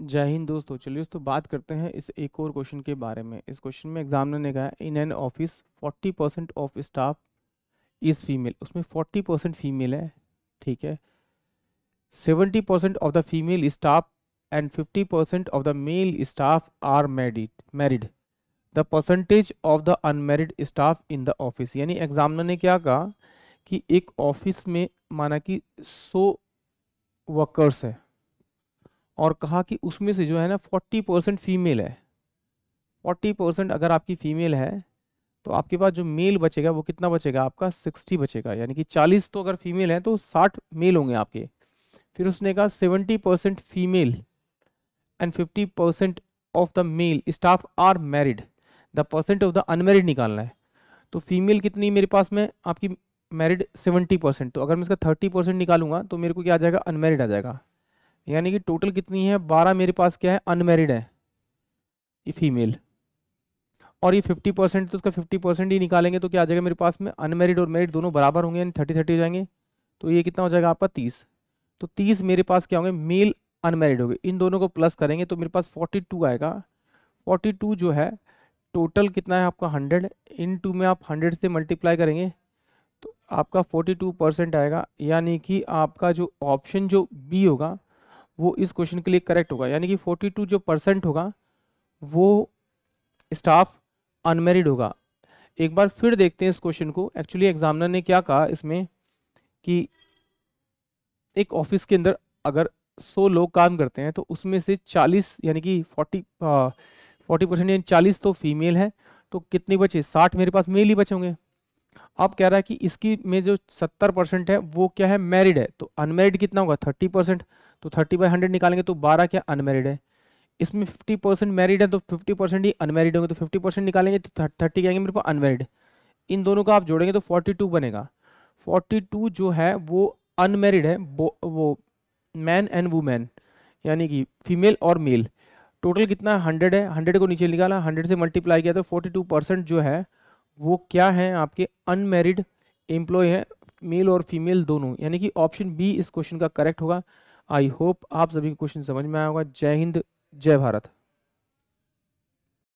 जय हिंद दोस्तों चलिए दोस्तों बात करते हैं इस एक और क्वेश्चन के बारे में इस क्वेश्चन में एग्जामिनर ने कहा in an office 40 percent of staff is female उसमें 40 परसेंट फीमेल है ठीक है 70 percent of the female staff and 50 percent of the male staff are married married the percentage of the unmarried staff in the office यानी examiner ने क्या कहा कि एक ऑफिस में माना कि सौ वर्कर्स है और कहा कि उसमें से जो है ना फोर्टी परसेंट फीमेल है फोर्टी परसेंट अगर आपकी फीमेल है तो आपके पास जो मेल बचेगा वो कितना बचेगा आपका सिक्सटी बचेगा यानी कि चालीस तो अगर फीमेल है तो साठ मेल होंगे आपके फिर उसने कहा seventy percent female and fifty percent of the male staff are married the percent of the unmarried निकालना है तो फीमेल कितनी मेरे पास में आपकी मैरिड सेवेंटी परसेंट तो अगर मैं इसका थर्टी परसेंट निकालूंगा तो मेरे को क्या आ जाएगा अनमेरिड आ जाएगा यानी कि टोटल कितनी है बारह मेरे पास क्या है अनमेरिड है ये फीमेल और ये फिफ्टी परसेंट तो उसका फिफ्टी परसेंट ही निकालेंगे तो क्या आ जाएगा मेरे पास में अनमेरिड और मेरिड दोनों बराबर होंगे यानी थर्टी थर्टी हो जाएंगे तो ये कितना हो जाएगा आपका तीस तो तीस मेरे पास क्या होंगे मेल अनमेरिड होंगे इन दोनों को प्लस करेंगे तो मेरे पास फोर्टी टू आएगा फोर्टी टू जो है टोटल कितना है आपका हंड्रेड इन टू में आप हंड्रेड से मल्टीप्लाई करेंगे तो आपका फोर्टी टू परसेंट आएगा यानी कि आपका जो ऑप्शन जो बी होगा वो इस क्वेश्चन के लिए करेक्ट होगा यानी कि 42 जो परसेंट होगा वो स्टाफ अनमेरिड होगा एक बार फिर देखते हैं इस क्वेश्चन को एक्चुअली एग्जामिनर ने क्या कहा इसमें कि एक ऑफिस के अंदर अगर 100 लोग काम करते हैं तो उसमें से 40 यानी कि 40 फोर्टी परसेंट यानी चालीस तो फीमेल है तो कितने बचे 60 मेरे पास मेल ही बचे होंगे अब कह रहा है कि इसकी में जो सत्तर परसेंट है वो क्या है मैरिड है तो अनमेरिड कितना होगा थर्टी परसेंट तो थर्टी बाई हंड्रेड निकालेंगे तो बारह क्या अनमेरिड है इसमें फिफ्टी परसेंट मैरिड है तो फिफ्टी परसेंट ही अनमेरिड होंगे तो फिफ्टी परसेंट निकालेंगे तो थर्टी कहेंगे मेरे को अनमेरिड इन दोनों का आप जोड़ेंगे तो फोर्टी टू बनेगा फोर्टी टू जो है वो अनमेरिड है वो मैन एंड वुमेन यानी कि फीमेल और मेल टोटल कितना हंड्रेड है हंड्रेड को नीचे निकाला हंड्रेड से मल्टीप्लाई किया तो फोर्टी टू परसेंट जो है वो क्या है आपके अनमेरिड एम्प्लॉय है मेल और फीमेल दोनों यानी कि ऑप्शन बी इस क्वेश्चन का करेक्ट होगा आई होप आप सभी को क्वेश्चन समझ में आया होगा जय हिंद जय भारत